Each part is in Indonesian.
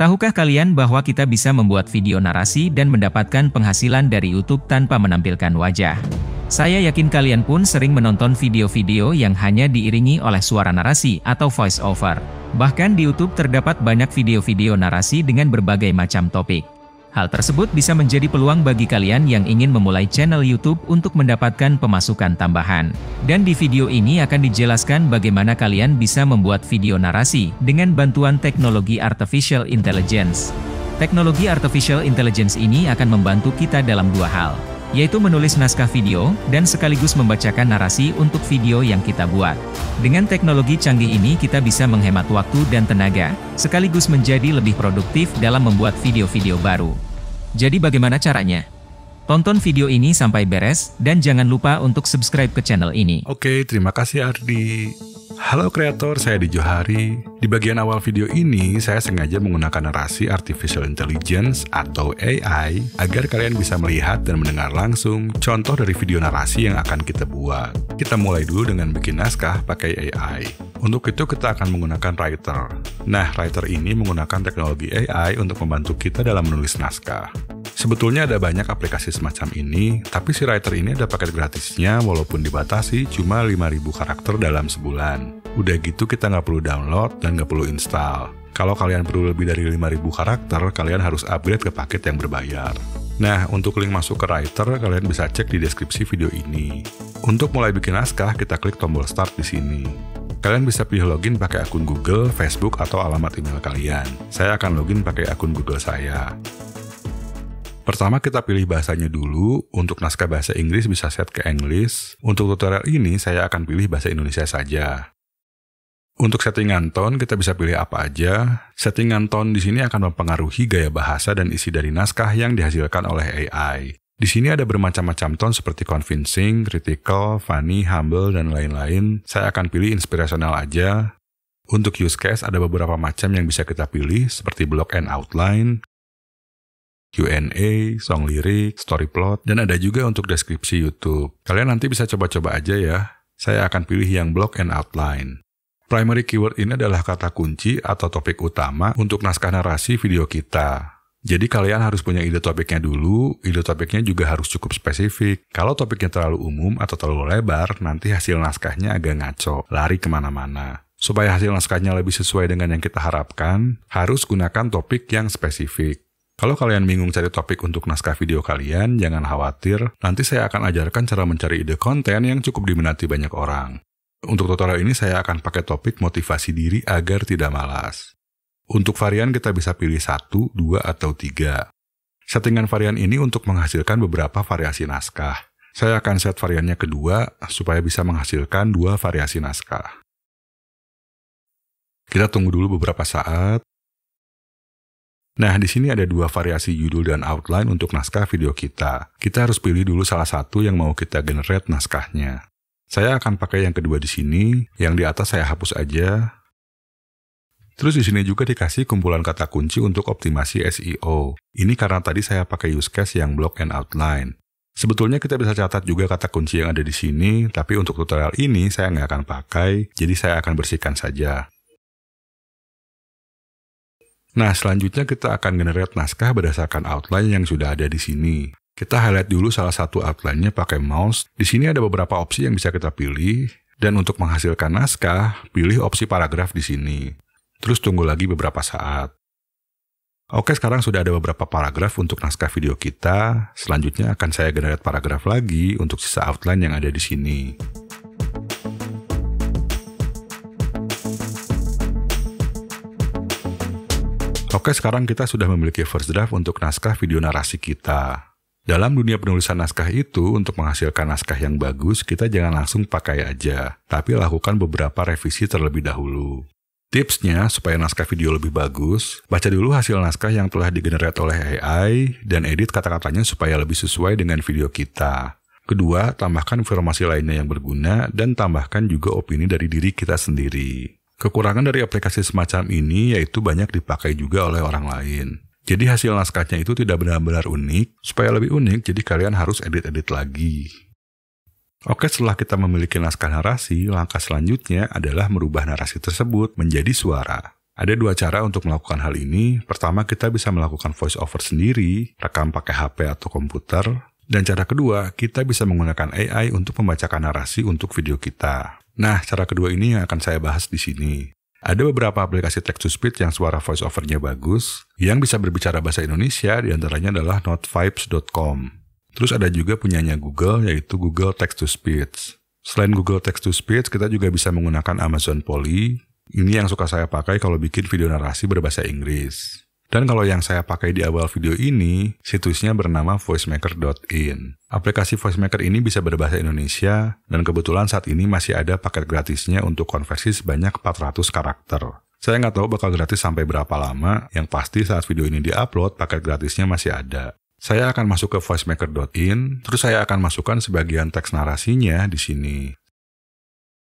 Tahukah kalian bahwa kita bisa membuat video narasi dan mendapatkan penghasilan dari YouTube tanpa menampilkan wajah? Saya yakin kalian pun sering menonton video-video yang hanya diiringi oleh suara narasi atau voice over. Bahkan di YouTube terdapat banyak video-video narasi dengan berbagai macam topik. Hal tersebut bisa menjadi peluang bagi kalian yang ingin memulai channel YouTube untuk mendapatkan pemasukan tambahan. Dan di video ini akan dijelaskan bagaimana kalian bisa membuat video narasi dengan bantuan teknologi artificial intelligence. Teknologi artificial intelligence ini akan membantu kita dalam dua hal, yaitu menulis naskah video dan sekaligus membacakan narasi untuk video yang kita buat. Dengan teknologi canggih ini kita bisa menghemat waktu dan tenaga, sekaligus menjadi lebih produktif dalam membuat video-video baru. Jadi bagaimana caranya? Tonton video ini sampai beres, dan jangan lupa untuk subscribe ke channel ini. Oke, terima kasih Ardi. Halo kreator, saya Di Johari. Di bagian awal video ini, saya sengaja menggunakan narasi artificial intelligence atau AI agar kalian bisa melihat dan mendengar langsung contoh dari video narasi yang akan kita buat. Kita mulai dulu dengan bikin naskah pakai AI. Untuk itu kita akan menggunakan Writer. Nah, Writer ini menggunakan teknologi AI untuk membantu kita dalam menulis naskah. Sebetulnya ada banyak aplikasi semacam ini, tapi si writer ini ada paket gratisnya walaupun dibatasi cuma 5000 karakter dalam sebulan. Udah gitu kita nggak perlu download dan nggak perlu install. Kalau kalian perlu lebih dari 5000 karakter, kalian harus upgrade ke paket yang berbayar. Nah, untuk link masuk ke writer, kalian bisa cek di deskripsi video ini. Untuk mulai bikin naskah, kita klik tombol start di sini. Kalian bisa pilih login pakai akun Google, Facebook, atau alamat email kalian. Saya akan login pakai akun Google saya. Pertama kita pilih bahasanya dulu, untuk naskah bahasa Inggris bisa set ke English. Untuk tutorial ini saya akan pilih bahasa Indonesia saja. Untuk settingan tone kita bisa pilih apa aja. Settingan tone di sini akan mempengaruhi gaya bahasa dan isi dari naskah yang dihasilkan oleh AI. Di sini ada bermacam-macam tone seperti convincing, critical, funny, humble, dan lain-lain. Saya akan pilih inspirational aja. Untuk use case ada beberapa macam yang bisa kita pilih seperti block and outline, Q&A, song lirik, story plot, dan ada juga untuk deskripsi YouTube. Kalian nanti bisa coba-coba aja ya. Saya akan pilih yang block and outline. Primary keyword ini adalah kata kunci atau topik utama untuk naskah narasi video kita. Jadi kalian harus punya ide topiknya dulu, ide topiknya juga harus cukup spesifik. Kalau topiknya terlalu umum atau terlalu lebar, nanti hasil naskahnya agak ngaco, lari kemana-mana. Supaya hasil naskahnya lebih sesuai dengan yang kita harapkan, harus gunakan topik yang spesifik. Kalau kalian bingung cari topik untuk naskah video kalian, jangan khawatir, nanti saya akan ajarkan cara mencari ide konten yang cukup diminati banyak orang. Untuk tutorial ini saya akan pakai topik motivasi diri agar tidak malas. Untuk varian kita bisa pilih satu, dua, atau tiga. Settingan varian ini untuk menghasilkan beberapa variasi naskah. Saya akan set variannya kedua supaya bisa menghasilkan dua variasi naskah. Kita tunggu dulu beberapa saat, Nah, di sini ada dua variasi judul dan outline untuk naskah video kita. Kita harus pilih dulu salah satu yang mau kita generate naskahnya. Saya akan pakai yang kedua di sini, yang di atas saya hapus aja. Terus di sini juga dikasih kumpulan kata kunci untuk optimasi SEO. Ini karena tadi saya pakai use case yang block and outline. Sebetulnya kita bisa catat juga kata kunci yang ada di sini, tapi untuk tutorial ini saya nggak akan pakai, jadi saya akan bersihkan saja. Nah, selanjutnya kita akan generate naskah berdasarkan outline yang sudah ada di sini. Kita highlight dulu salah satu outline-nya pakai mouse. Di sini ada beberapa opsi yang bisa kita pilih. Dan untuk menghasilkan naskah, pilih opsi paragraf di sini. Terus tunggu lagi beberapa saat. Oke, sekarang sudah ada beberapa paragraf untuk naskah video kita. Selanjutnya akan saya generate paragraf lagi untuk sisa outline yang ada di sini. Oke, sekarang kita sudah memiliki first draft untuk naskah video narasi kita. Dalam dunia penulisan naskah itu, untuk menghasilkan naskah yang bagus, kita jangan langsung pakai aja, tapi lakukan beberapa revisi terlebih dahulu. Tipsnya, supaya naskah video lebih bagus, baca dulu hasil naskah yang telah digenerate oleh AI dan edit kata-katanya supaya lebih sesuai dengan video kita. Kedua, tambahkan informasi lainnya yang berguna dan tambahkan juga opini dari diri kita sendiri. Kekurangan dari aplikasi semacam ini yaitu banyak dipakai juga oleh orang lain. Jadi hasil naskahnya itu tidak benar-benar unik. Supaya lebih unik, jadi kalian harus edit-edit lagi. Oke, setelah kita memiliki naskah narasi, langkah selanjutnya adalah merubah narasi tersebut menjadi suara. Ada dua cara untuk melakukan hal ini. Pertama, kita bisa melakukan voice over sendiri, rekam pakai HP atau komputer. Dan cara kedua, kita bisa menggunakan AI untuk membacakan narasi untuk video kita. Nah, cara kedua ini yang akan saya bahas di sini. Ada beberapa aplikasi text to speech yang suara voice overnya bagus, yang bisa berbicara bahasa Indonesia, diantaranya adalah notvibes.com. Terus ada juga punyanya Google, yaitu Google Text to Speech. Selain Google Text to Speech, kita juga bisa menggunakan Amazon Polly. Ini yang suka saya pakai kalau bikin video narasi berbahasa Inggris. Dan kalau yang saya pakai di awal video ini, situsnya bernama voicemaker.in. Aplikasi voicemaker ini bisa berbahasa Indonesia, dan kebetulan saat ini masih ada paket gratisnya untuk konversi sebanyak 400 karakter. Saya nggak tahu bakal gratis sampai berapa lama, yang pasti saat video ini diupload, paket gratisnya masih ada. Saya akan masuk ke voicemaker.in, terus saya akan masukkan sebagian teks narasinya di sini.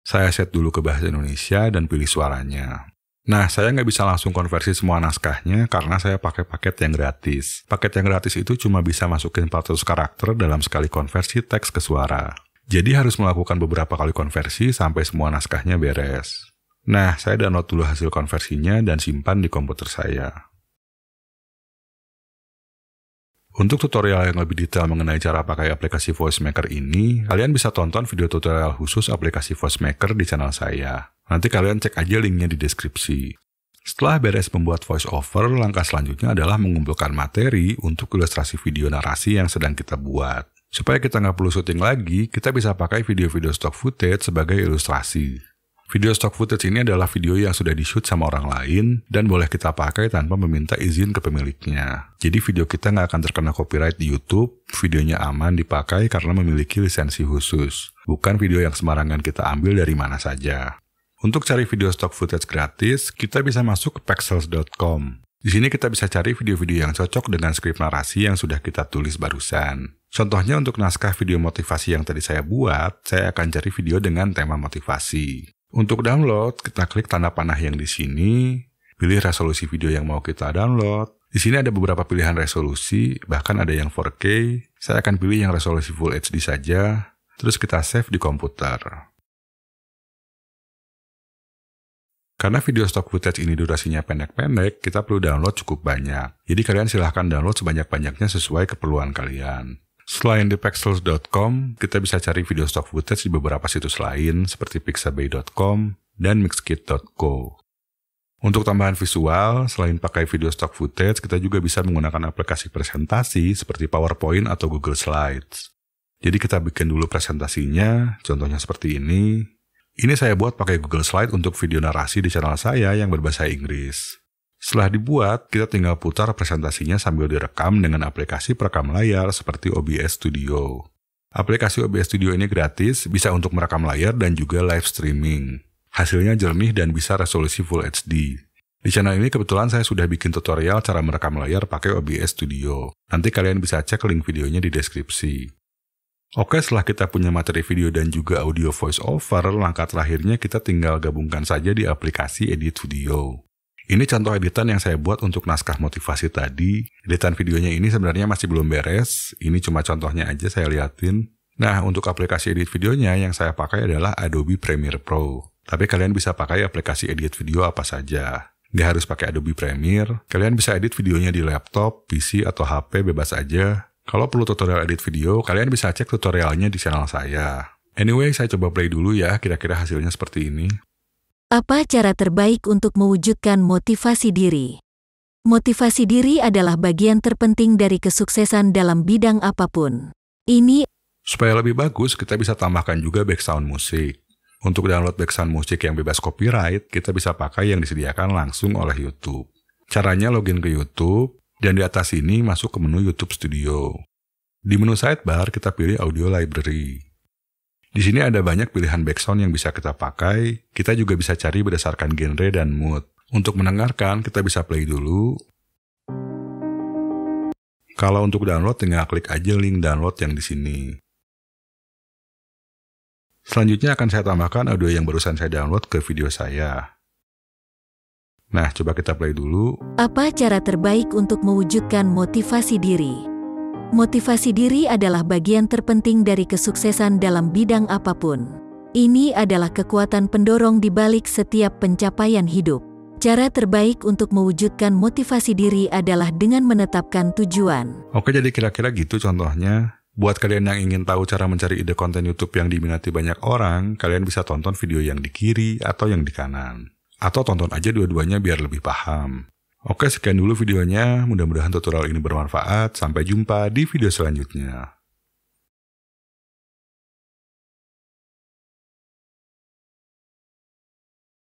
Saya set dulu ke bahasa Indonesia dan pilih suaranya. Nah, saya nggak bisa langsung konversi semua naskahnya karena saya pakai paket yang gratis. Paket yang gratis itu cuma bisa masukin 400 karakter dalam sekali konversi teks ke suara. Jadi harus melakukan beberapa kali konversi sampai semua naskahnya beres. Nah, saya download dulu hasil konversinya dan simpan di komputer saya. Untuk tutorial yang lebih detail mengenai cara pakai aplikasi VoiceMaker ini, kalian bisa tonton video tutorial khusus aplikasi VoiceMaker di channel saya. Nanti kalian cek aja linknya di deskripsi. Setelah beres membuat voiceover, langkah selanjutnya adalah mengumpulkan materi untuk ilustrasi video narasi yang sedang kita buat. Supaya kita nggak perlu syuting lagi, kita bisa pakai video-video stock footage sebagai ilustrasi. Video stock footage ini adalah video yang sudah di-shoot sama orang lain dan boleh kita pakai tanpa meminta izin ke pemiliknya. Jadi video kita nggak akan terkena copyright di YouTube, videonya aman dipakai karena memiliki lisensi khusus. Bukan video yang sembarangan kita ambil dari mana saja. Untuk cari video stock footage gratis, kita bisa masuk ke pexels.com. Di sini kita bisa cari video-video yang cocok dengan skrip narasi yang sudah kita tulis barusan. Contohnya untuk naskah video motivasi yang tadi saya buat, saya akan cari video dengan tema motivasi. Untuk download, kita klik tanda panah yang di sini, pilih resolusi video yang mau kita download. Di sini ada beberapa pilihan resolusi, bahkan ada yang 4K. Saya akan pilih yang resolusi Full HD saja, terus kita save di komputer. Karena video stock footage ini durasinya pendek-pendek, kita perlu download cukup banyak. Jadi kalian silahkan download sebanyak-banyaknya sesuai keperluan kalian. Selain di pexels.com, kita bisa cari video stock footage di beberapa situs lain seperti pixabay.com dan mixkit.co. Untuk tambahan visual, selain pakai video stock footage, kita juga bisa menggunakan aplikasi presentasi seperti PowerPoint atau Google Slides. Jadi kita bikin dulu presentasinya, contohnya seperti ini. Ini saya buat pakai Google Slide untuk video narasi di channel saya yang berbahasa Inggris. Setelah dibuat, kita tinggal putar presentasinya sambil direkam dengan aplikasi perekam layar seperti OBS Studio. Aplikasi OBS Studio ini gratis, bisa untuk merekam layar dan juga live streaming. Hasilnya jernih dan bisa resolusi Full HD. Di channel ini kebetulan saya sudah bikin tutorial cara merekam layar pakai OBS Studio. Nanti kalian bisa cek link videonya di deskripsi. Oke, setelah kita punya materi video dan juga audio voice over, langkah terakhirnya kita tinggal gabungkan saja di aplikasi edit Studio. Ini contoh editan yang saya buat untuk naskah motivasi tadi. Editan videonya ini sebenarnya masih belum beres. Ini cuma contohnya aja saya liatin. Nah, untuk aplikasi edit videonya yang saya pakai adalah Adobe Premiere Pro. Tapi kalian bisa pakai aplikasi edit video apa saja. Nggak harus pakai Adobe Premiere. Kalian bisa edit videonya di laptop, PC, atau HP bebas aja. Kalau perlu tutorial edit video, kalian bisa cek tutorialnya di channel saya. Anyway, saya coba play dulu ya, kira-kira hasilnya seperti ini. Apa cara terbaik untuk mewujudkan motivasi diri? Motivasi diri adalah bagian terpenting dari kesuksesan dalam bidang apapun. Ini supaya lebih bagus, kita bisa tambahkan juga background musik. Untuk download background musik yang bebas copyright, kita bisa pakai yang disediakan langsung oleh YouTube. Caranya login ke YouTube, dan di atas ini masuk ke menu YouTube Studio. Di menu sidebar, kita pilih Audio Library. Di sini ada banyak pilihan background yang bisa kita pakai. Kita juga bisa cari berdasarkan genre dan mood. Untuk mendengarkan, kita bisa play dulu. Kalau untuk download, tinggal klik aja link download yang di sini. Selanjutnya akan saya tambahkan audio yang barusan saya download ke video saya. Nah, coba kita play dulu. Apa cara terbaik untuk mewujudkan motivasi diri? Motivasi diri adalah bagian terpenting dari kesuksesan dalam bidang apapun. Ini adalah kekuatan pendorong di balik setiap pencapaian hidup. Cara terbaik untuk mewujudkan motivasi diri adalah dengan menetapkan tujuan. Oke, jadi kira-kira gitu contohnya. Buat kalian yang ingin tahu cara mencari ide konten YouTube yang diminati banyak orang, kalian bisa tonton video yang di kiri atau yang di kanan. Atau tonton aja dua-duanya biar lebih paham. Oke, sekian dulu videonya. Mudah-mudahan tutorial ini bermanfaat. Sampai jumpa di video selanjutnya.